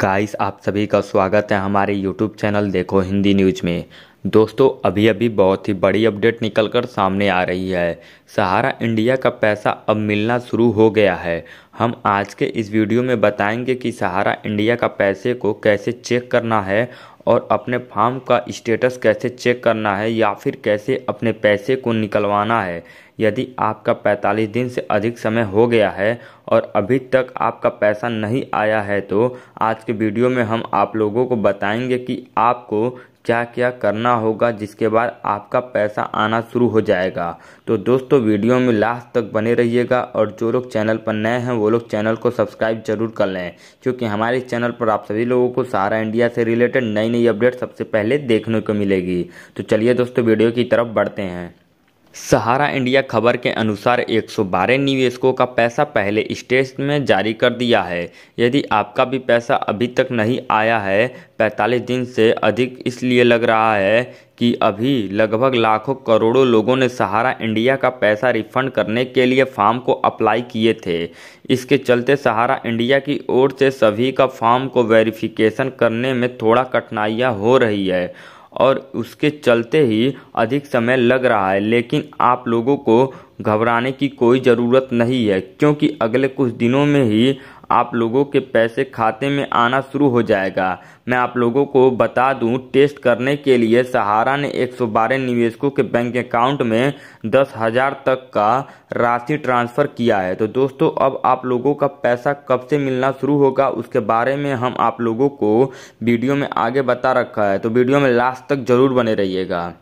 guys आप सभी का स्वागत है हमारे यूट्यूब चैनल देखो हिंदी न्यूज में दोस्तों अभी अभी बहुत ही बड़ी अपडेट निकलकर सामने आ रही है सहारा इंडिया का पैसा अब मिलना शुरू हो गया है हम आज के इस वीडियो में बताएंगे कि सहारा इंडिया का पैसे को कैसे चेक करना है और अपने फार्म का स्टेटस कैसे चेक करना है या फिर कैसे अपने पैसे को निकलवाना है यदि आपका 45 दिन से अधिक समय हो गया है और अभी तक आपका पैसा नहीं आया है तो आज के वीडियो में हम आप लोगों को बताएंगे कि आपको क्या क्या करना होगा जिसके बाद आपका पैसा आना शुरू हो जाएगा तो दोस्तों वीडियो में लास्ट तक बने रहिएगा और जो लोग चैनल पर नए हैं वो लोग चैनल को सब्सक्राइब जरूर कर लें क्योंकि हमारे चैनल पर आप सभी लोगों को सारा इंडिया से रिलेटेड नई नई अपडेट सबसे पहले देखने को मिलेगी तो चलिए दोस्तों वीडियो की तरफ बढ़ते हैं सहारा इंडिया खबर के अनुसार 112 निवेशकों का पैसा पहले स्टेज में जारी कर दिया है यदि आपका भी पैसा अभी तक नहीं आया है 45 दिन से अधिक इसलिए लग रहा है कि अभी लगभग लाखों करोड़ों लोगों ने सहारा इंडिया का पैसा रिफंड करने के लिए फॉर्म को अप्लाई किए थे इसके चलते सहारा इंडिया की ओर से सभी का फॉर्म को वेरिफिकेशन करने में थोड़ा कठिनाइयाँ हो रही है और उसके चलते ही अधिक समय लग रहा है लेकिन आप लोगों को घबराने की कोई ज़रूरत नहीं है क्योंकि अगले कुछ दिनों में ही आप लोगों के पैसे खाते में आना शुरू हो जाएगा मैं आप लोगों को बता दूं टेस्ट करने के लिए सहारा ने 112 निवेशकों के बैंक अकाउंट में दस हजार तक का राशि ट्रांसफ़र किया है तो दोस्तों अब आप लोगों का पैसा कब से मिलना शुरू होगा उसके बारे में हम आप लोगों को वीडियो में आगे बता रखा है तो वीडियो में लास्ट तक ज़रूर बने रहिएगा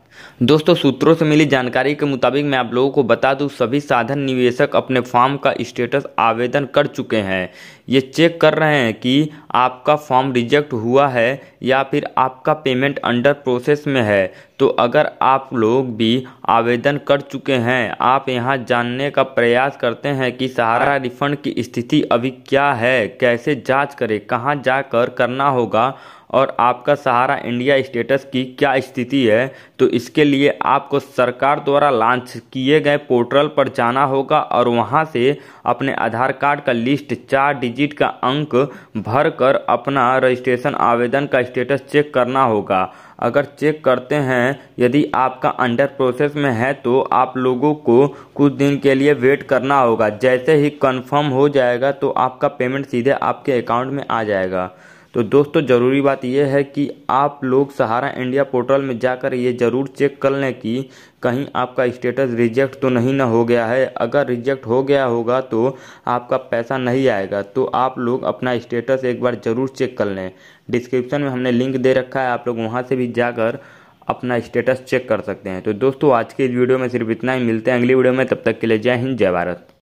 दोस्तों सूत्रों से मिली जानकारी के मुताबिक मैं आप लोगों को बता दूं सभी साधन निवेशक अपने फॉर्म का स्टेटस आवेदन कर चुके हैं ये चेक कर रहे हैं कि आपका फॉर्म रिजेक्ट हुआ है या फिर आपका पेमेंट अंडर प्रोसेस में है तो अगर आप लोग भी आवेदन कर चुके हैं आप यहाँ जानने का प्रयास करते हैं कि सहारा रिफंड की स्थिति अभी क्या है कैसे जांच करें कहाँ जाकर करना होगा और आपका सहारा इंडिया स्टेटस की क्या स्थिति है तो इसके लिए आपको सरकार द्वारा लॉन्च किए गए पोर्टल पर जाना होगा और वहां से अपने आधार कार्ड का लिस्ट चार डिजिट का अंक भर कर अपना रजिस्ट्रेशन आवेदन का स्टेटस चेक करना होगा अगर चेक करते हैं हैं यदि आपका अंडर प्रोसेस में है तो आप लोगों को कुछ दिन के लिए वेट करना होगा जैसे ही कंफर्म हो जाएगा तो आपका पेमेंट सीधे आपके अकाउंट में आ जाएगा तो दोस्तों ज़रूरी बात यह है कि आप लोग सहारा इंडिया पोर्टल में जाकर ये ज़रूर चेक कर लें कि कहीं आपका स्टेटस रिजेक्ट तो नहीं ना हो गया है अगर रिजेक्ट हो गया होगा तो आपका पैसा नहीं आएगा तो आप लोग अपना स्टेटस एक बार ज़रूर चेक कर लें डिस्क्रिप्शन में हमने लिंक दे रखा है आप लोग वहाँ से भी जाकर अपना स्टेटस चेक कर सकते हैं तो दोस्तों आज के इस वीडियो में सिर्फ इतना ही मिलते हैं अगली वीडियो में तब तक के लिए जय हिंद जय भारत